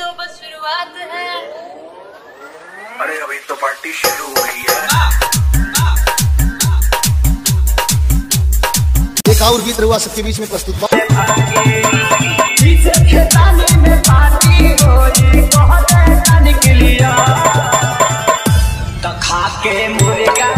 तो बस शुरुआत है अरे अभी तो पार्टी शुरू हुई है एक और गीत रहुआ सबके बीच में प्रस्तुत के मुर्गा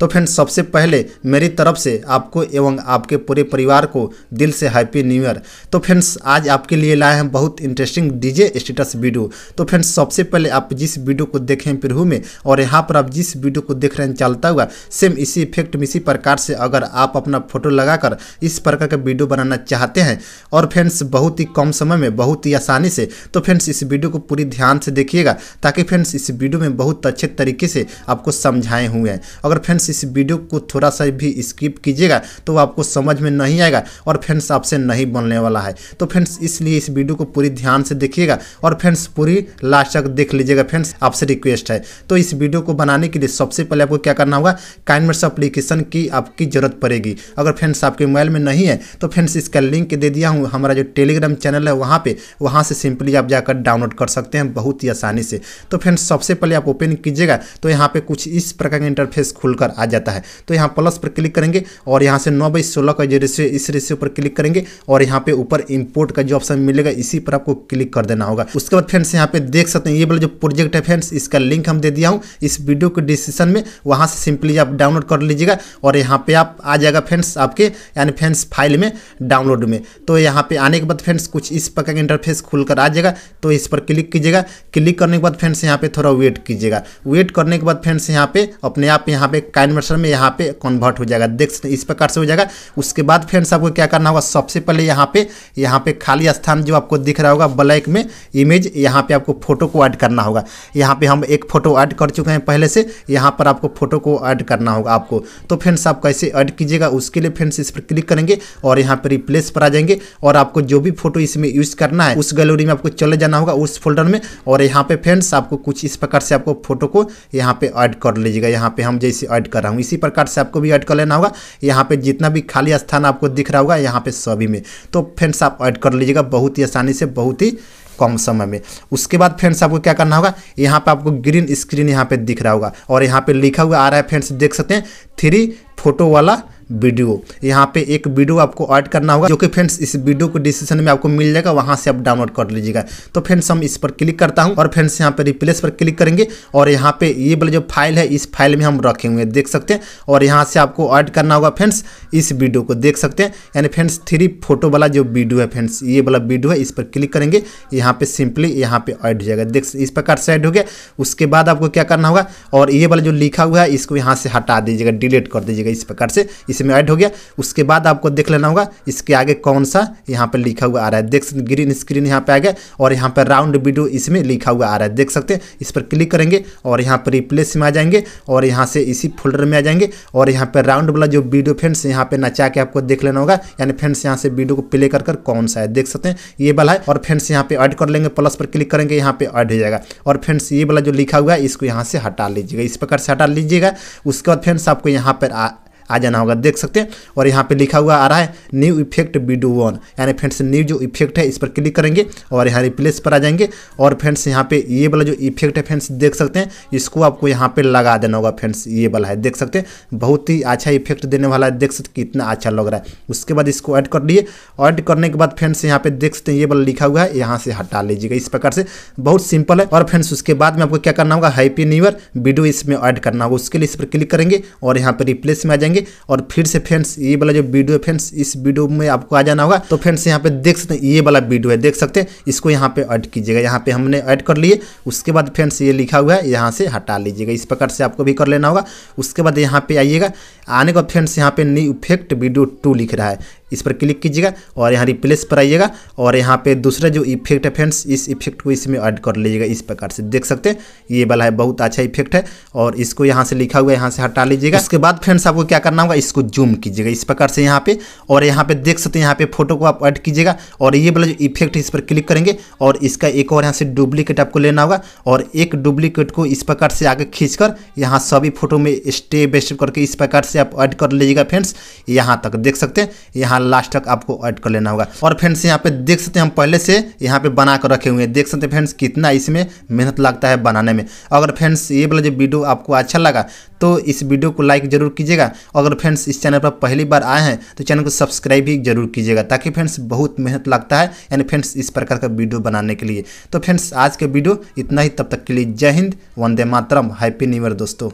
तो फ्रेंड्स सबसे पहले मेरी तरफ से आपको एवं आपके पूरे परिवार को दिल से हैप्पी न्यू ईयर तो फ्रेंड्स आज आपके लिए लाए हैं बहुत इंटरेस्टिंग डीजे स्टेटस वीडियो तो फ्रेंड्स सबसे पहले आप जिस वीडियो को देखें प्रहू में और यहाँ पर आप जिस वीडियो को देख रहे हैं चलता हुआ सेम इसी इफेक्ट में इसी प्रकार से अगर आप अपना फोटो लगाकर इस प्रकार का वीडियो बनाना चाहते हैं और फ्रेंड्स बहुत ही कम समय में बहुत ही आसानी से तो फ्रेंड्स इस वीडियो को पूरी ध्यान से देखिएगा ताकि फ्रेंड्स इस वीडियो में बहुत अच्छे तरीके से आपको समझाए हुए हैं अगर फ्रेंड्स इस वीडियो को थोड़ा सा भी स्किप कीजिएगा तो आपको समझ में नहीं आएगा और फ्रेंड्स आपसे नहीं बनने वाला है तो फ्रेंड्स इसलिए इस वीडियो को पूरी ध्यान से देखिएगा और फ्रेंड्स पूरी लास्ट तक देख लीजिएगा फ्रेंड्स आपसे रिक्वेस्ट है तो इस वीडियो को बनाने के लिए सबसे पहले आपको क्या करना होगा काइनमेट्स अप्लीकेशन की आपकी ज़रूरत पड़ेगी अगर फ्रेंड्स आपके मोबाइल में नहीं है तो फ्रेंड्स इसका लिंक दे दिया हूँ हमारा जो टेलीग्राम चैनल है वहाँ पर वहाँ से सिंपली आप जाकर डाउनलोड कर सकते हैं बहुत ही आसानी से तो फ्रेंड्स सबसे पहले आप ओपन कीजिएगा तो यहाँ पर कुछ इस प्रकार का इंटरफेस खुलकर आ जाता है तो यहाँ प्लस पर क्लिक करेंगे और यहाँ से नौ बाई सोलह का जो रेशियो इस रेशियो पर क्लिक करेंगे और यहाँ पे ऊपर इंपोर्ट का जो ऑप्शन मिलेगा इसी पर आपको क्लिक कर देना होगा उसके बाद फ्रेंड्स यहाँ पे देख सकते हैं ये वाला जो प्रोजेक्ट है फ्रेंड्स इसका लिंक हम दे दिया हूँ इस वीडियो के डिस्क्रिप्शन में वहाँ से सिंपली आप डाउनलोड कर लीजिएगा और यहाँ पर आप आ जाएगा फ्रेंड्स आपके यानी फ्रेंड्स फाइल में डाउनलोड में तो यहाँ पर आने के बाद फ्रेंड्स कुछ इस प्रकार का इंटरफेस खुलकर आ जाएगा तो इस पर क्लिक कीजिएगा क्लिक करने के बाद फ्रेंड्स यहाँ पर थोड़ा वेट कीजिएगा वेट करने के बाद फ्रेंड्स यहाँ पे अपने आप यहाँ पे इन्वर्टर में यहाँ पे कन्वर्ट हो जाएगा देख सकते इस प्रकार से हो जाएगा उसके बाद फ्रेंड्स आपको क्या करना होगा सबसे पहले यहाँ पे यहाँ पे खाली स्थान जो आपको दिख रहा होगा ब्लैक में इमेज यहाँ पे आपको फोटो को ऐड करना होगा यहाँ पे हम एक फोटो ऐड कर चुके हैं पहले से यहाँ पर आपको फोटो को ऐड करना होगा आपको तो फ्रेंड्स आप कैसे ऐड कीजिएगा उसके लिए फ्रेंड्स इस पर क्लिक करेंगे और यहाँ पर रिप्लेस पर आ जाएंगे और आपको जो भी फोटो इसमें यूज़ करना है उस गैलरी में आपको चले जाना होगा उस फोल्डर में और यहाँ पे फ्रेंड्स आपको कुछ इस प्रकार से आपको फोटो को यहाँ पे ऐड कर लीजिएगा यहाँ पे हम जैसे ऐड कर रहा हूँ इसी प्रकार से आपको भी ऐड कर लेना होगा यहाँ पे जितना भी खाली स्थान आपको दिख रहा होगा यहाँ पे सभी में तो फ्रेंड्स आप ऐड कर लीजिएगा बहुत ही आसानी से बहुत ही कम समय में उसके बाद फ्रेंड्स आपको क्या करना होगा यहाँ पे आपको ग्रीन स्क्रीन यहाँ पे दिख रहा होगा और यहाँ पे लिखा हुआ आ रहा है फ्रेंड्स देख सकते हैं थ्री फोटो वाला वीडियो यहाँ पे एक वीडियो आपको ऐड करना होगा जो कि फ्रेंड्स इस वीडियो को डिस्क्रिप्शन में आपको मिल जाएगा वहाँ से आप डाउनलोड कर लीजिएगा तो फ्रेंड्स हम इस पर क्लिक करता हूँ और फ्रेंड्स यहाँ पे रिप्लेस पर क्लिक करेंगे और यहाँ पे ये वाला जो फाइल है इस फाइल में हम रखे हुए हैं देख सकते हैं और यहाँ से आपको ऐड करना होगा फ्रेंड्स इस वीडियो को देख सकते हैं यानी फ्रेंड्स थ्री फोटो वाला जो वीडियो है फ्रेंड्स ये वाला वीडियो है इस पर क्लिक करेंगे यहाँ पर सिंपली यहाँ पर ऐड हो जाएगा देख इस प्रकार से ऐड हो गया उसके बाद आपको क्या करना होगा और ये वाला जो लिखा हुआ है इसको यहाँ से हटा दीजिएगा डिलीट कर दीजिएगा इस प्रकार से इस इसी में ऐड हो गया उसके बाद आपको देख लेना होगा इसके आगे कौन सा यहाँ पर लिखा हुआ आ रहा है देख सकते ग्रीन स्क्रीन यहाँ पर आ गया और यहाँ पर राउंड वीडियो इसमें लिखा हुआ आ रहा है देख सकते हैं इस पर क्लिक करेंगे और यहाँ पर रिप्लेस में आ जाएंगे और यहाँ से इसी फोल्डर में आ जाएंगे और यहाँ पर राउंड वाला जो वीडियो फ्रेंड्स यहाँ पर नचा के आपको देख लेना होगा यानी फ्रेंड्स यहाँ से वीडियो को प्ले कर कर कौन सा है देख सकते हैं ये वाला है और फ्रेंड्स यहाँ पर ऐड कर लेंगे प्लस पर क्लिक करेंगे यहाँ पर ऐड हो जाएगा और फ्रेंड्स ये वाला जो लिखा हुआ है इसको यहाँ से हटा लीजिएगा इस प्रकार से हटा लीजिएगा उसके बाद फ्रेंड्स आपको यहाँ पर आ जाना होगा देख सकते हैं और यहाँ पे लिखा हुआ आ रहा है न्यू इफेक्ट वीडियो वन यानी फ्रेंड्स न्यू जो इफेक्ट है इस पर क्लिक करेंगे और यहाँ रिप्लेस पर आ जाएंगे और फ्रेंड्स यहाँ पे ये वाला जो इफेक्ट है फ्रेंड्स देख सकते हैं इसको आपको यहाँ पे लगा देना होगा फ्रेंड्स ये वाला है देख सकते हैं बहुत ही अच्छा इफेक्ट देने वाला है देख सकते कितना अच्छा लग रहा है उसके बाद इसको ऐड कर लिए ऐड करने के बाद फ्रेंड्स यहाँ पे देख सकते हैं ये वाला लिखा हुआ है यहाँ से हटा लीजिएगा इस प्रकार से बहुत सिंपल है और फ्रेंड्स उसके बाद में आपको क्या करना होगा हैप्पी न्यू ईयर वीडियो इसमें ऐड करना होगा उसके लिए इस पर क्लिक करेंगे और यहाँ पर रिप्लेस में आ जाएंगे जाएंगे और फिर से फ्रेंड्स ये वाला जो वीडियो है फ्रेंड्स इस वीडियो में आपको आ जाना होगा तो फ्रेंड्स यहाँ पे देख सकते हैं ये वाला वीडियो है देख सकते हैं इसको यहाँ पे ऐड कीजिएगा यहाँ पे हमने ऐड कर लिए उसके बाद फ्रेंड्स ये लिखा हुआ है यहाँ से हटा लीजिएगा इस प्रकार से आपको भी कर लेना होगा उसके बाद यहाँ पे आइएगा आने का फ्रेंड्स यहाँ पे न्यू इफेक्ट वीडियो टू लिख रहा है इस पर क्लिक कीजिएगा और यहाँ रिप्लेस पर आइएगा और यहाँ पे दूसरा जो इफेक्ट है फ्रेंड्स इस इफेक्ट को इसमें ऐड कर लीजिएगा इस प्रकार से देख सकते हैं ये वाला है बहुत अच्छा इफेक्ट है और इसको यहाँ से लिखा हुआ है यहाँ से हटा लीजिएगा उसके बाद फ्रेंड्स आपको क्या करना होगा इसको जूम कीजिएगा इस प्रकार से यहाँ पे और यहाँ पे देख सकते हैं यहाँ पे फोटो को आप ऐड कीजिएगा और ये वाला जो इफेक्ट है इस पर क्लिक करेंगे और इसका एक और यहाँ से डुप्लीकेट आपको लेना होगा और एक डुप्लीकेट को इस प्रकार से आगे खींच कर यहाँ सभी फोटो में स्टेप बाई स्टेप करके इस प्रकार से से आप ऐड कर लीजिएगा फ्रेंड्स यहाँ तक देख सकते हैं यहाँ लास्ट तक आपको ऐड कर लेना होगा और फ्रेंड्स यहाँ पे देख सकते हैं हम पहले से यहाँ पे बना कर रखे हुए हैं देख सकते हैं फ्रेंड्स कितना इसमें मेहनत लगता है बनाने में अगर फ्रेंड्स ये वाला जो वीडियो आपको अच्छा लगा तो इस वीडियो को लाइक जरूर कीजिएगा अगर फ्रेंड्स इस चैनल पर पहली बार आए हैं तो चैनल को सब्सक्राइब भी जरूर कीजिएगा ताकि फ्रेंड्स बहुत मेहनत लगता है यानी फ्रेंड्स इस प्रकार का वीडियो बनाने के लिए तो फ्रेंड्स आज के वीडियो इतना ही तब तक के लिए जय हिंद वंदे मातरम हैप्पी न्यू ईयर दोस्तों